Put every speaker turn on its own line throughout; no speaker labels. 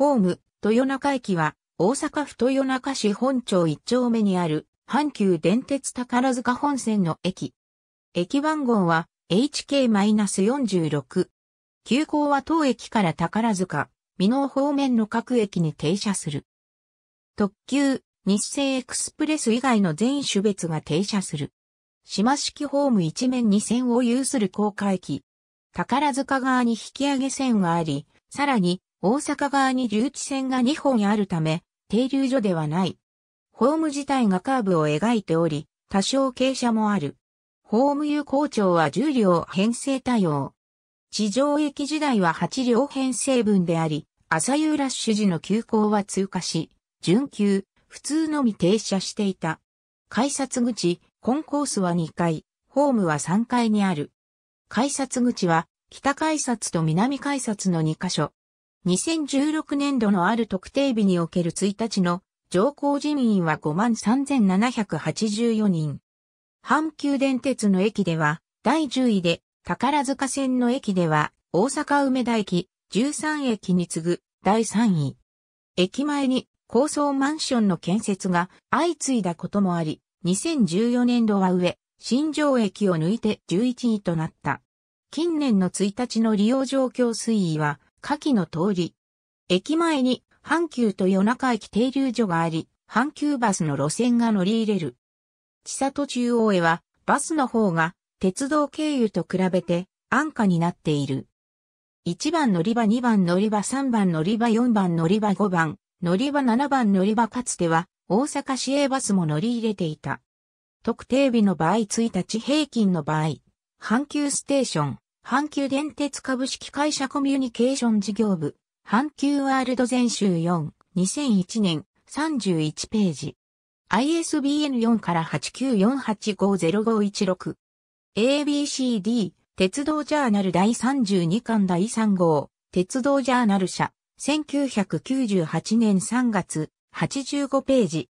ホーム、豊中駅は、大阪府豊中市本町1丁目にある、阪急電鉄宝塚本線の駅。駅番号は、HK-46。急行は当駅から宝塚、美濃方面の各駅に停車する。特急、日清エクスプレス以外の全種別が停車する。島式ホーム一面二線を有する高架駅。宝塚側に引き上げ線があり、さらに大阪側に留置線が2本あるため、停留所ではない。ホーム自体がカーブを描いており、多少傾斜もある。ホーム有効長は10両編成対応。地上駅時代は8両編成分であり、朝夕ラッシュ時の急行は通過し、準急、普通のみ停車していた。改札口、コンコースは2階、ホームは3階にある。改札口は、北改札と南改札の2カ所、2016年度のある特定日における1日の上降人員は53,784人。阪急電鉄の駅では、第10位で、宝塚線の駅では、大阪梅田駅、13駅に次ぐ、第3位。駅前に高層マンションの建設が相次いだこともあり、2014年度は上、新城駅を抜いて11位となった。近年の1日の利用状況推移は、下記の通り。駅前に阪急と夜中駅停留所があり、阪急バスの路線が乗り入れる。千里中央へはバスの方が鉄道経由と比べて安価になっている。1番乗り場、2番乗り場、3番乗り場、4番乗り場、5番乗り場、7番乗り場かつては大阪市営バスも乗り入れていた。特定日の場合1日平均の場合、阪急ステーション、阪急電鉄株式会社コミュニケーション事業部、阪急ワールド全集4、2001年、31ページ。ISBN 4から894850516。ABCD、鉄道ジャーナル第32巻第3号、鉄道ジャーナル社、1998年3月、85ページ。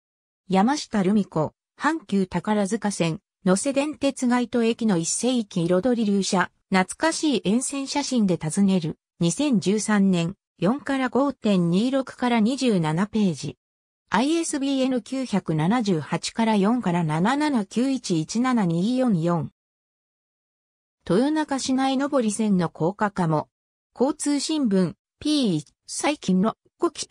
山下ルミ子、阪急宝塚線、野瀬電鉄街と駅の一世紀彩り流車、懐かしい沿線写真で尋ねる2013年4から5.26から27ページ。ISBN 978から4から779117244。豊中市内上り線の高架化も、交通新聞 P1 最近の5期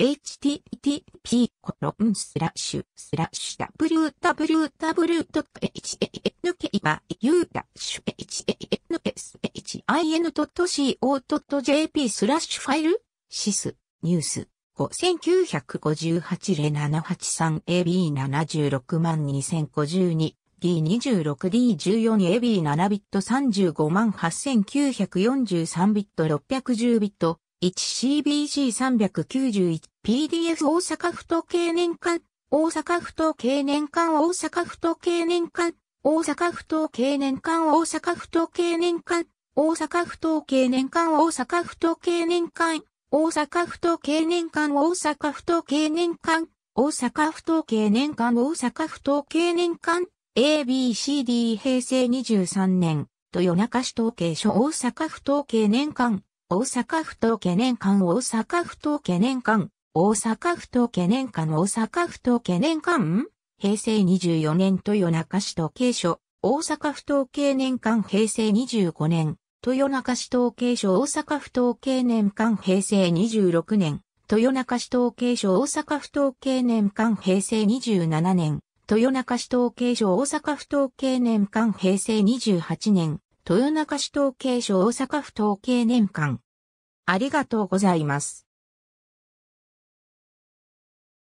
http コロンスラッシュスラッシュ www.hnkyu-h h s h i n c o j p スラッシュファイルシスニュース5958レ783 AB 76252 0 D26D14AB7 ビット358,943ビット610ビット 1CBC391 PDF 大阪府と経年間大阪府と経年間大阪府と経年間大阪府統計年間大阪府統計年間大阪府統計年間大阪府統計年間大阪府統計年間大阪府統計年間大阪府統計年間大阪府統計年間 ABCD 平成23年豊中市統計所大阪府統計年間大阪府統計年間大阪府統計年間大阪府統計年間大阪府統計年間平成24年豊中市統計所、大阪府統計年間平成25年、豊中市統計所大阪府統計年間平成26年、豊中市統計所大阪府統計年間平成27年、豊中市統計所大阪府統計年間平成28年、豊中市統計所大阪府統計年間。ありがとうございます。